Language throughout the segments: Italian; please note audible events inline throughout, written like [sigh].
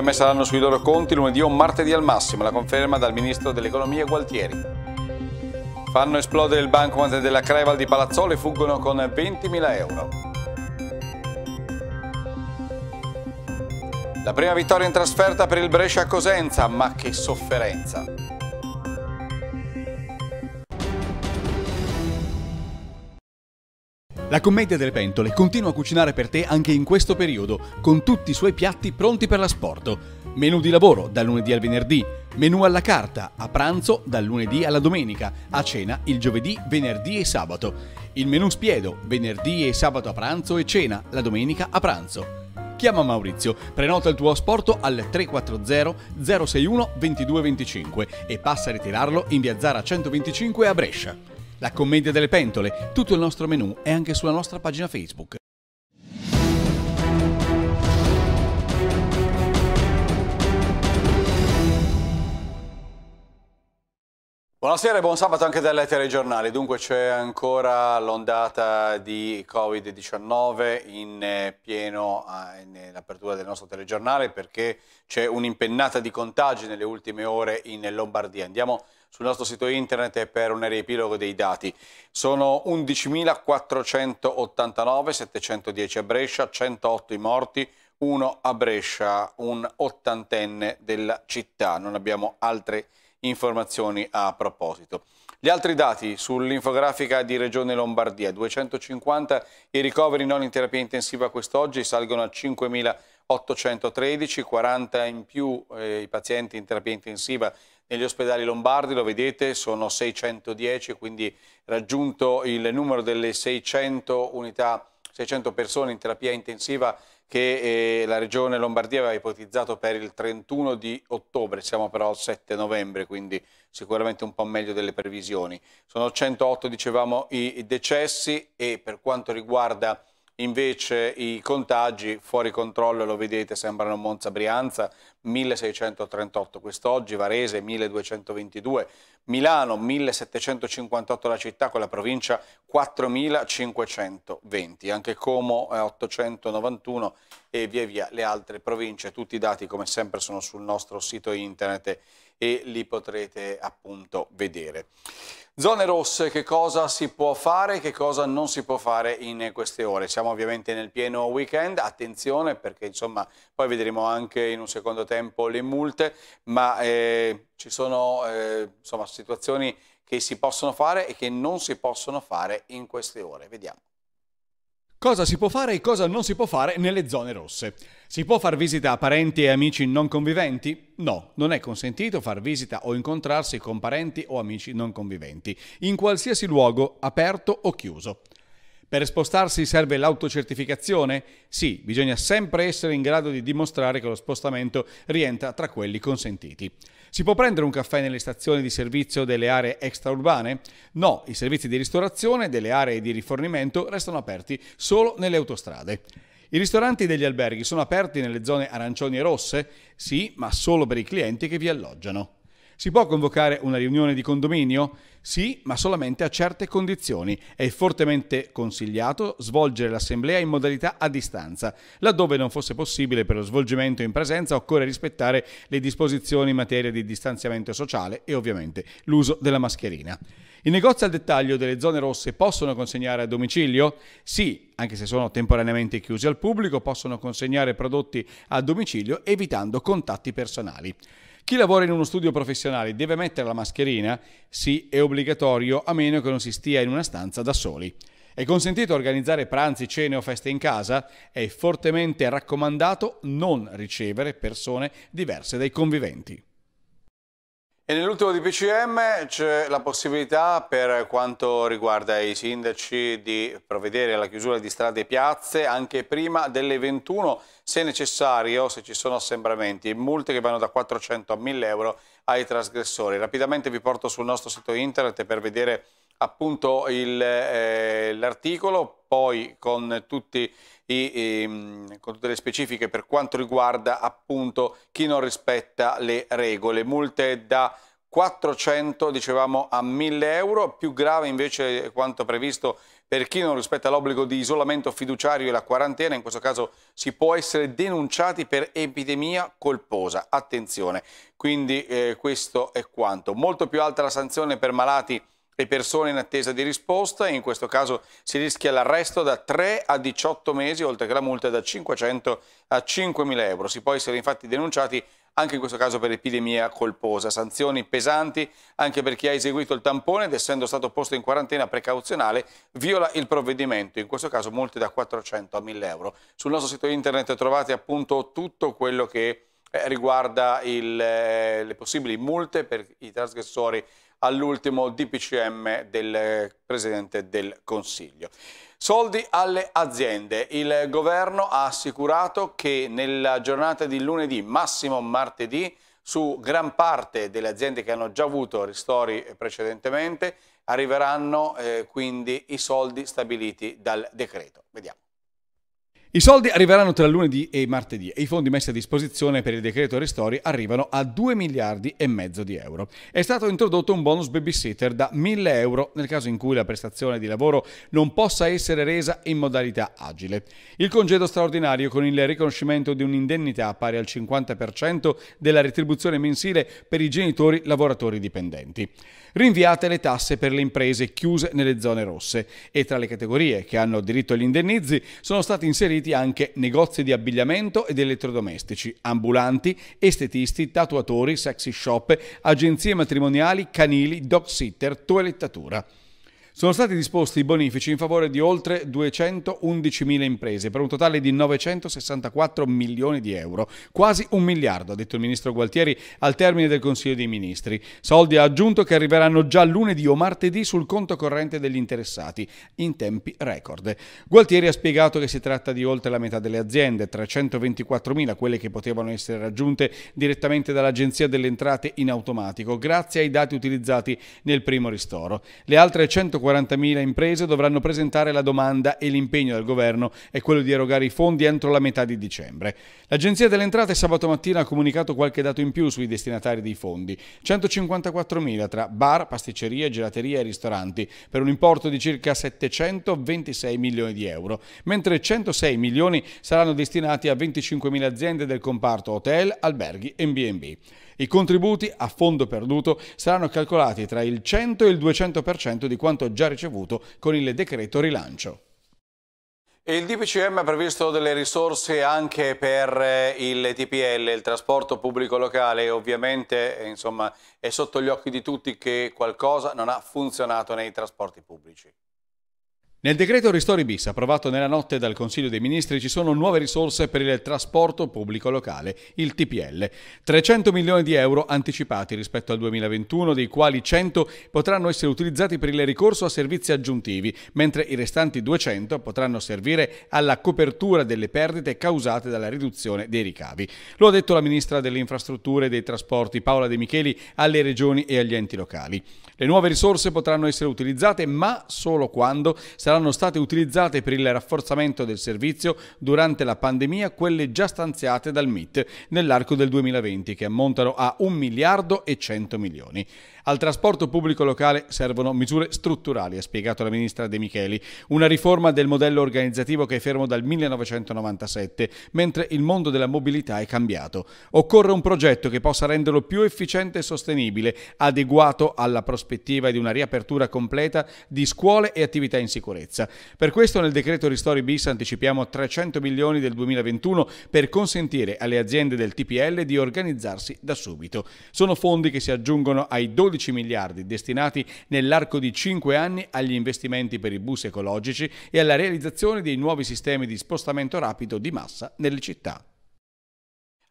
Per me saranno sui loro conti lunedì o martedì al massimo, la conferma dal ministro dell'economia Gualtieri. Fanno esplodere il bancomat della Creval di Palazzolo e fuggono con 20.000 euro. La prima vittoria in trasferta per il Brescia a Cosenza, ma che sofferenza! La commedia delle pentole continua a cucinare per te anche in questo periodo, con tutti i suoi piatti pronti per l'asporto. Menù di lavoro dal lunedì al venerdì, menù alla carta a pranzo dal lunedì alla domenica, a cena il giovedì, venerdì e sabato. Il menù spiedo venerdì e sabato a pranzo e cena la domenica a pranzo. Chiama Maurizio, prenota il tuo asporto al 340 061 2225 e passa a ritirarlo in via Zara 125 a Brescia la commedia delle pentole, tutto il nostro menu è anche sulla nostra pagina Facebook. Buonasera e buon sabato anche dalle telegiornali. Dunque c'è ancora l'ondata di Covid-19 in eh, pieno eh, nell'apertura eh, del nostro telegiornale perché c'è un'impennata di contagi nelle ultime ore in Lombardia. Andiamo a sul nostro sito internet per un riepilogo dei dati. Sono 11.489, 710 a Brescia, 108 i morti, uno a Brescia, un ottantenne della città. Non abbiamo altre informazioni a proposito. Gli altri dati sull'infografica di Regione Lombardia, 250 i ricoveri non in terapia intensiva quest'oggi salgono a 5.813, 40 in più eh, i pazienti in terapia intensiva negli ospedali lombardi, lo vedete, sono 610, quindi raggiunto il numero delle 600 unità, 600 persone in terapia intensiva che eh, la regione Lombardia aveva ipotizzato per il 31 di ottobre, siamo però al 7 novembre, quindi sicuramente un po' meglio delle previsioni. Sono 108, dicevamo, i decessi e per quanto riguarda Invece i contagi fuori controllo, lo vedete, sembrano Monza Brianza, 1638 quest'oggi, Varese 1222, Milano 1758 la città con la provincia 4520, anche Como 891 e via via le altre province. Tutti i dati come sempre sono sul nostro sito internet e li potrete appunto vedere. Zone rosse, che cosa si può fare e che cosa non si può fare in queste ore? Siamo ovviamente nel pieno weekend, attenzione perché insomma poi vedremo anche in un secondo tempo le multe, ma eh, ci sono eh, insomma, situazioni che si possono fare e che non si possono fare in queste ore. Vediamo. Cosa si può fare e cosa non si può fare nelle zone rosse? Si può far visita a parenti e amici non conviventi? No, non è consentito far visita o incontrarsi con parenti o amici non conviventi, in qualsiasi luogo, aperto o chiuso. Per spostarsi serve l'autocertificazione? Sì, bisogna sempre essere in grado di dimostrare che lo spostamento rientra tra quelli consentiti. Si può prendere un caffè nelle stazioni di servizio delle aree extraurbane? No, i servizi di ristorazione delle aree di rifornimento restano aperti solo nelle autostrade. I ristoranti degli alberghi sono aperti nelle zone arancioni e rosse? Sì, ma solo per i clienti che vi alloggiano. Si può convocare una riunione di condominio? Sì, ma solamente a certe condizioni. È fortemente consigliato svolgere l'assemblea in modalità a distanza. Laddove non fosse possibile per lo svolgimento in presenza, occorre rispettare le disposizioni in materia di distanziamento sociale e ovviamente l'uso della mascherina. I negozi al dettaglio delle zone rosse possono consegnare a domicilio? Sì, anche se sono temporaneamente chiusi al pubblico, possono consegnare prodotti a domicilio evitando contatti personali. Chi lavora in uno studio professionale deve mettere la mascherina? Sì, è obbligatorio a meno che non si stia in una stanza da soli. È consentito organizzare pranzi, cene o feste in casa? È fortemente raccomandato non ricevere persone diverse dai conviventi. E nell'ultimo DPCM c'è la possibilità per quanto riguarda i sindaci di provvedere alla chiusura di strade e piazze anche prima delle 21 se necessario, se ci sono assembramenti, multe che vanno da 400 a 1000 euro ai trasgressori. Rapidamente vi porto sul nostro sito internet per vedere appunto eh, l'articolo, eh, poi con, i, i, mm, con, tutte le specifiche per quanto riguarda appunto chi non rispetta le regole. Multe da 400 dicevamo a 1000 euro, più grave invece quanto previsto per chi non rispetta l'obbligo di isolamento fiduciario e la quarantena, in questo caso si può essere denunciati per epidemia colposa. Attenzione, quindi eh, questo è quanto. Molto più alta la sanzione per malati le persone in attesa di risposta. In questo caso si rischia l'arresto da 3 a 18 mesi, oltre che la multa da 500 a 5.000 euro. Si può essere infatti denunciati anche in questo caso per epidemia colposa. Sanzioni pesanti anche per chi ha eseguito il tampone ed essendo stato posto in quarantena precauzionale viola il provvedimento, in questo caso multe da 400 a 1000 euro. Sul nostro sito internet trovate appunto tutto quello che eh, riguarda il, eh, le possibili multe per i trasgressori all'ultimo DPCM del eh, Presidente del Consiglio. Soldi alle aziende. Il governo ha assicurato che nella giornata di lunedì, massimo martedì, su gran parte delle aziende che hanno già avuto ristori precedentemente arriveranno eh, quindi i soldi stabiliti dal decreto. Vediamo. I soldi arriveranno tra lunedì e martedì e i fondi messi a disposizione per il decreto Restori arrivano a 2 miliardi e mezzo di euro. È stato introdotto un bonus babysitter da 1000 euro nel caso in cui la prestazione di lavoro non possa essere resa in modalità agile. Il congedo straordinario con il riconoscimento di un'indennità pari al 50% della retribuzione mensile per i genitori lavoratori dipendenti. Rinviate le tasse per le imprese chiuse nelle zone rosse e tra le categorie che hanno diritto agli indennizi sono stati inseriti inseriti anche negozi di abbigliamento ed elettrodomestici, ambulanti, estetisti, tatuatori, sexy shop, agenzie matrimoniali, canili, dog sitter, toilettatura. Sono stati disposti i bonifici in favore di oltre 211.000 imprese per un totale di 964 milioni di euro, quasi un miliardo, ha detto il ministro Gualtieri al termine del Consiglio dei Ministri. Soldi ha aggiunto che arriveranno già lunedì o martedì sul conto corrente degli interessati, in tempi record. Gualtieri ha spiegato che si tratta di oltre la metà delle aziende, 324.000 quelle che potevano essere raggiunte direttamente dall'Agenzia delle Entrate in automatico, grazie ai dati utilizzati nel primo ristoro. Le altre 140 140.000 imprese dovranno presentare la domanda e l'impegno del governo è quello di erogare i fondi entro la metà di dicembre. L'Agenzia delle Entrate sabato mattina ha comunicato qualche dato in più sui destinatari dei fondi. 154.000 tra bar, pasticcerie, gelaterie e ristoranti, per un importo di circa 726 milioni di euro, mentre 106 milioni saranno destinati a 25.000 aziende del comparto hotel, alberghi e B&B. I contributi a fondo perduto saranno calcolati tra il 100 e il 200% di quanto già ricevuto con il decreto rilancio. Il DPCM ha previsto delle risorse anche per eh, il TPL, il trasporto pubblico locale, ovviamente eh, insomma, è sotto gli occhi di tutti che qualcosa non ha funzionato nei trasporti pubblici. Nel decreto Ristori bis approvato nella notte dal Consiglio dei Ministri ci sono nuove risorse per il trasporto pubblico locale, il TPL. 300 milioni di euro anticipati rispetto al 2021, dei quali 100 potranno essere utilizzati per il ricorso a servizi aggiuntivi, mentre i restanti 200 potranno servire alla copertura delle perdite causate dalla riduzione dei ricavi. Lo ha detto la Ministra delle Infrastrutture e dei Trasporti Paola De Micheli alle regioni e agli enti locali. Le nuove risorse potranno essere utilizzate ma solo quando saranno saranno state utilizzate per il rafforzamento del servizio durante la pandemia quelle già stanziate dal MIT nell'arco del 2020 che ammontano a 1 miliardo e 100 milioni. Al trasporto pubblico locale servono misure strutturali, ha spiegato la ministra De Micheli, una riforma del modello organizzativo che è fermo dal 1997, mentre il mondo della mobilità è cambiato. Occorre un progetto che possa renderlo più efficiente e sostenibile, adeguato alla prospettiva di una riapertura completa di scuole e attività in sicurezza sicurezza. Per questo nel decreto Ristori bis anticipiamo 300 milioni del 2021 per consentire alle aziende del TPL di organizzarsi da subito. Sono fondi che si aggiungono ai 12 miliardi destinati nell'arco di 5 anni agli investimenti per i bus ecologici e alla realizzazione dei nuovi sistemi di spostamento rapido di massa nelle città.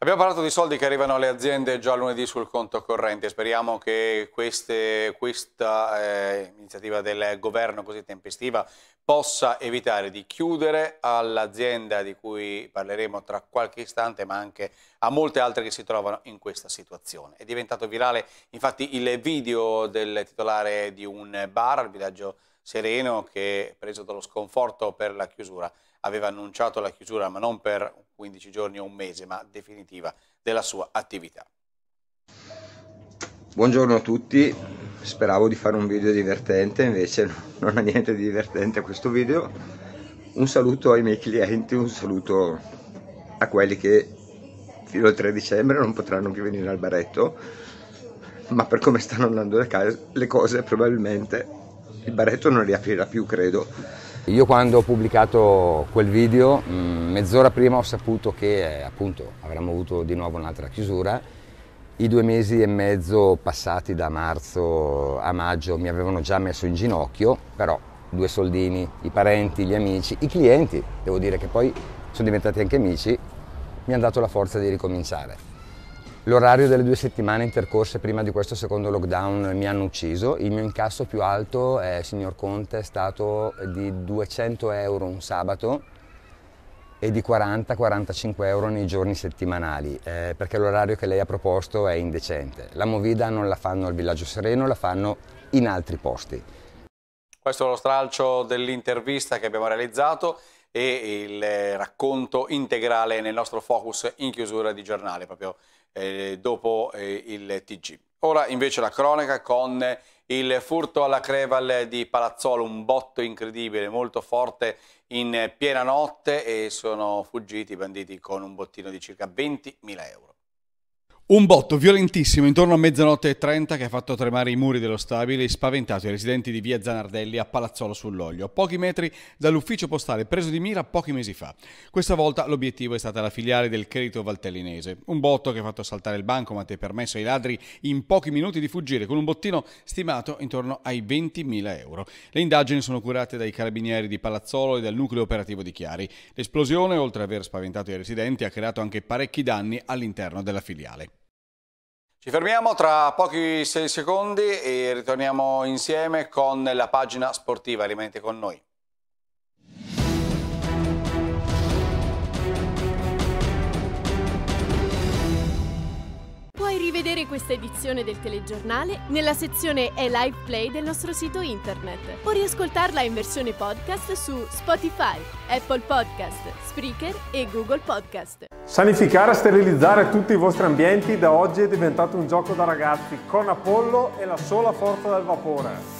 Abbiamo parlato di soldi che arrivano alle aziende già lunedì sul conto corrente, speriamo che queste, questa eh, iniziativa del governo così tempestiva possa evitare di chiudere all'azienda di cui parleremo tra qualche istante, ma anche a molte altre che si trovano in questa situazione. È diventato virale infatti il video del titolare di un bar al villaggio Sereno che è preso dallo sconforto per la chiusura aveva annunciato la chiusura, ma non per 15 giorni o un mese, ma definitiva, della sua attività. Buongiorno a tutti, speravo di fare un video divertente, invece non ha niente di divertente questo video. Un saluto ai miei clienti, un saluto a quelli che fino al 3 dicembre non potranno più venire al baretto, ma per come stanno andando le, le cose probabilmente il baretto non riaprirà più, credo. Io quando ho pubblicato quel video, mm, mezz'ora prima ho saputo che eh, appunto avremmo avuto di nuovo un'altra chiusura. I due mesi e mezzo passati da marzo a maggio mi avevano già messo in ginocchio, però due soldini, i parenti, gli amici, i clienti, devo dire che poi sono diventati anche amici, mi hanno dato la forza di ricominciare. L'orario delle due settimane intercorse prima di questo secondo lockdown mi hanno ucciso, il mio incasso più alto, eh, signor Conte, è stato di 200 euro un sabato e di 40-45 euro nei giorni settimanali, eh, perché l'orario che lei ha proposto è indecente. La movida non la fanno al Villaggio Sereno, la fanno in altri posti. Questo è lo stralcio dell'intervista che abbiamo realizzato e il racconto integrale nel nostro focus in chiusura di giornale, proprio eh, dopo eh, il TG. Ora invece la cronaca con il furto alla Creval di Palazzolo, un botto incredibile, molto forte in piena notte e sono fuggiti i banditi con un bottino di circa 20.000 euro. Un botto violentissimo intorno a mezzanotte e 30 che ha fatto tremare i muri dello stabile e spaventato i residenti di via Zanardelli a Palazzolo sull'Oglio, a pochi metri dall'ufficio postale preso di mira pochi mesi fa. Questa volta l'obiettivo è stata la filiale del credito valtellinese. Un botto che ha fatto saltare il banco ma bancomat ha permesso ai ladri in pochi minuti di fuggire con un bottino stimato intorno ai 20.000 euro. Le indagini sono curate dai carabinieri di Palazzolo e dal nucleo operativo di Chiari. L'esplosione, oltre ad aver spaventato i residenti, ha creato anche parecchi danni all'interno della filiale. Ci fermiamo tra pochi 6 secondi e ritorniamo insieme con la pagina sportiva. Rimanete con noi. rivedere questa edizione del telegiornale nella sezione e live play del nostro sito internet o riascoltarla in versione podcast su Spotify, Apple Podcast, Spreaker e Google Podcast. Sanificare e sterilizzare tutti i vostri ambienti da oggi è diventato un gioco da ragazzi con Apollo e la sola forza del vapore.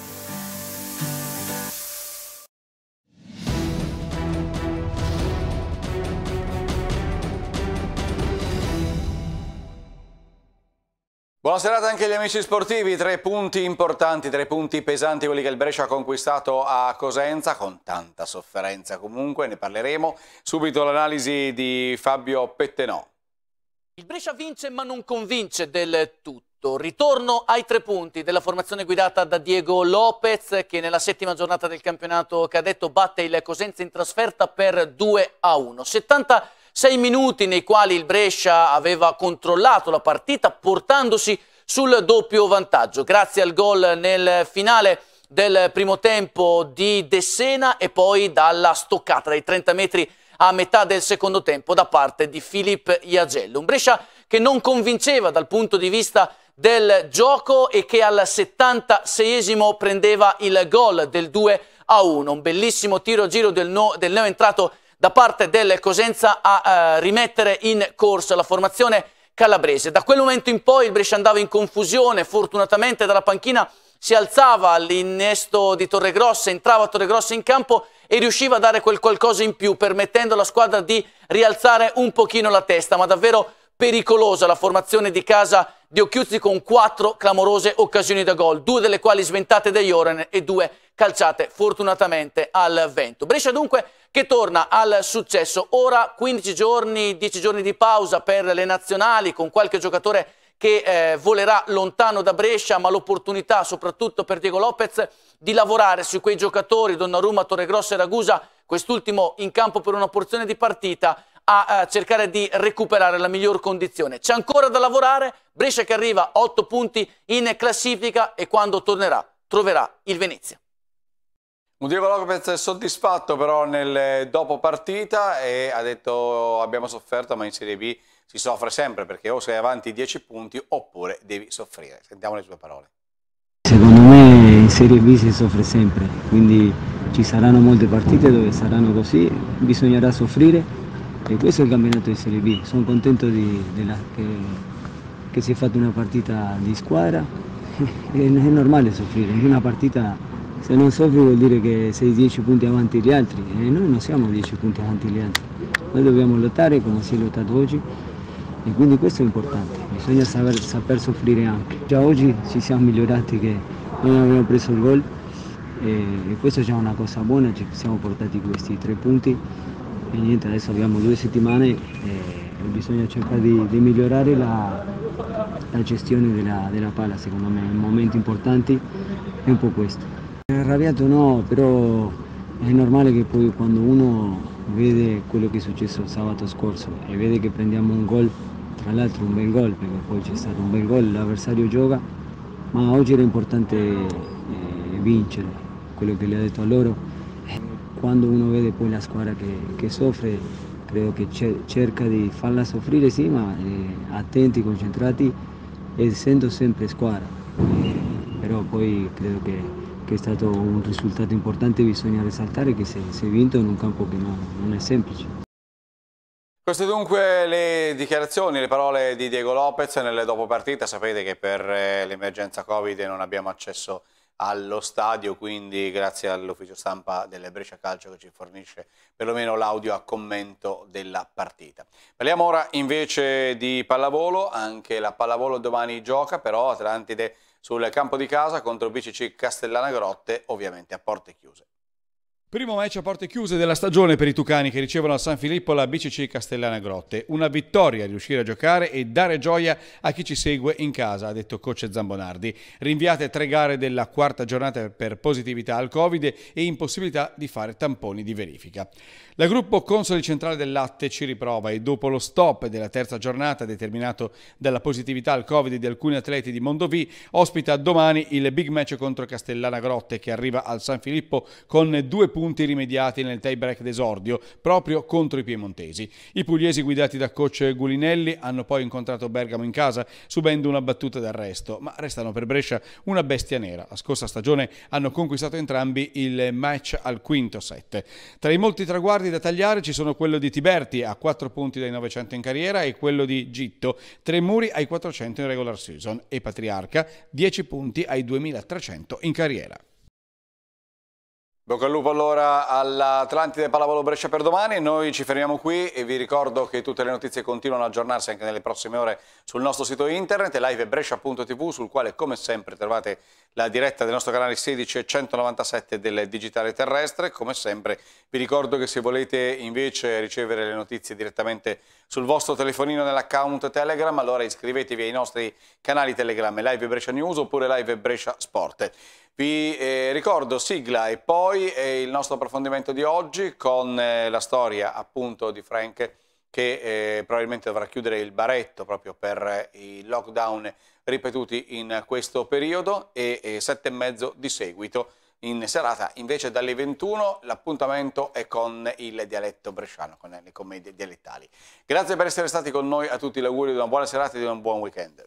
Buona serata anche agli amici sportivi, tre punti importanti, tre punti pesanti quelli che il Brescia ha conquistato a Cosenza con tanta sofferenza comunque, ne parleremo. Subito l'analisi di Fabio Pettenò. Il Brescia vince ma non convince del tutto. Ritorno ai tre punti della formazione guidata da Diego Lopez che nella settima giornata del campionato cadetto batte il Cosenza in trasferta per 2 a 1. 70 sei minuti nei quali il Brescia aveva controllato la partita portandosi sul doppio vantaggio. Grazie al gol nel finale del primo tempo di Dessena e poi dalla stoccata dai 30 metri a metà del secondo tempo da parte di Filippo Iagello. Un Brescia che non convinceva dal punto di vista del gioco e che al 76esimo prendeva il gol del 2 a 1. Un bellissimo tiro a giro del, no, del neoentrato entrato da parte del Cosenza a eh, rimettere in corso la formazione calabrese. Da quel momento in poi il Brescia andava in confusione, fortunatamente dalla panchina si alzava l'innesto di Torregrossa, entrava Torregrossa in campo e riusciva a dare quel qualcosa in più permettendo alla squadra di rialzare un pochino la testa, ma davvero pericolosa la formazione di casa di Occhiuzzi con quattro clamorose occasioni da gol, due delle quali sventate da Joran e due calciate fortunatamente al vento. Brescia dunque che torna al successo, ora 15 giorni, 10 giorni di pausa per le nazionali con qualche giocatore che eh, volerà lontano da Brescia, ma l'opportunità soprattutto per Diego Lopez di lavorare su quei giocatori, Donnarumma, Torregrossa e Ragusa, quest'ultimo in campo per una porzione di partita, a, cercare di recuperare la miglior condizione. C'è ancora da lavorare, Brescia che arriva a 8 punti in classifica e quando tornerà troverà il Venezia. Mudrivo Lopez è soddisfatto però nel dopo partita e ha detto abbiamo sofferto ma in Serie B si soffre sempre perché o sei avanti 10 punti oppure devi soffrire. Sentiamo le sue parole. Secondo me in Serie B si soffre sempre, quindi ci saranno molte partite dove saranno così, bisognerà soffrire e questo è il campionato di Serie B, sono contento di, della, che, che si è fatta una partita di squadra, [laughs] è, è normale soffrire, in una partita se non soffri vuol dire che sei 10 punti avanti gli altri e noi non siamo 10 punti avanti gli altri, noi dobbiamo lottare come si è lottato oggi e quindi questo è importante, bisogna saper, saper soffrire anche. Già oggi ci siamo migliorati che non abbiamo preso il gol e questa è già una cosa buona, ci siamo portati questi tre punti e niente, adesso abbiamo due settimane e eh, bisogna cercare di, di migliorare la, la gestione della, della, palla, secondo me, in momenti importanti è un po' questo. Arrabbiato eh, no, però è normale che poi quando uno vede quello che è successo sabato scorso e vede che prendiamo un gol, tra l'altro un bel gol, perché poi c'è stato un bel gol, l'avversario gioca, ma oggi era importante eh, vincere, quello che le ha detto a loro quando uno vede poi la squadra che, che soffre, credo che cerca di farla soffrire, sì, ma eh, attenti, concentrati, essendo sempre squadra. Eh, però poi credo che, che, è stato un risultato importante, bisogna risaltare che si è vinto in un campo che no, non è semplice. Queste dunque le dichiarazioni, le parole di Diego Lopez nelle dopopartite. Sapete che per eh, l'emergenza Covid non abbiamo accesso a allo stadio, quindi grazie all'ufficio stampa del Brescia Calcio che ci fornisce perlomeno l'audio a commento della partita. Parliamo ora invece di pallavolo, anche la pallavolo domani gioca però Atlantide sul campo di casa contro BCC Castellana Grotte ovviamente a porte chiuse. Primo match a porte chiuse della stagione per i Tucani che ricevono a San Filippo la BCC Castellana Grotte. Una vittoria riuscire a giocare e dare gioia a chi ci segue in casa, ha detto coach Zambonardi. Rinviate tre gare della quarta giornata per positività al Covid e impossibilità di fare tamponi di verifica. La gruppo Consoli Centrale del Latte ci riprova e dopo lo stop della terza giornata determinato dalla positività al Covid di alcuni atleti di Mondovì, ospita domani il big match contro Castellana Grotte che arriva al San Filippo con due punti punti rimediati nel tie-break d'esordio, proprio contro i piemontesi. I pugliesi guidati da coach Gulinelli hanno poi incontrato Bergamo in casa, subendo una battuta d'arresto, ma restano per Brescia una bestia nera. La scorsa stagione hanno conquistato entrambi il match al quinto set. Tra i molti traguardi da tagliare ci sono quello di Tiberti a 4 punti dai 900 in carriera e quello di Gitto, 3 muri ai 400 in regular season e Patriarca 10 punti ai 2300 in carriera. Bocca al lupo allora all'Atlantide Pallavolo Brescia per domani, noi ci fermiamo qui e vi ricordo che tutte le notizie continuano ad aggiornarsi anche nelle prossime ore sul nostro sito internet livebrescia.tv sul quale come sempre trovate la diretta del nostro canale 16 e 197 del digitale terrestre, come sempre vi ricordo che se volete invece ricevere le notizie direttamente sul vostro telefonino nell'account Telegram allora iscrivetevi ai nostri canali Telegram Live Brescia News oppure Live Brescia Sport. Vi eh, ricordo sigla e poi eh, il nostro approfondimento di oggi con eh, la storia appunto di Frank che eh, probabilmente dovrà chiudere il baretto proprio per eh, i lockdown ripetuti in questo periodo e sette e mezzo di seguito in serata. Invece dalle 21 l'appuntamento è con il dialetto bresciano, con le commedie dialettali. Grazie per essere stati con noi a tutti, l'augurio di una buona serata e di un buon weekend.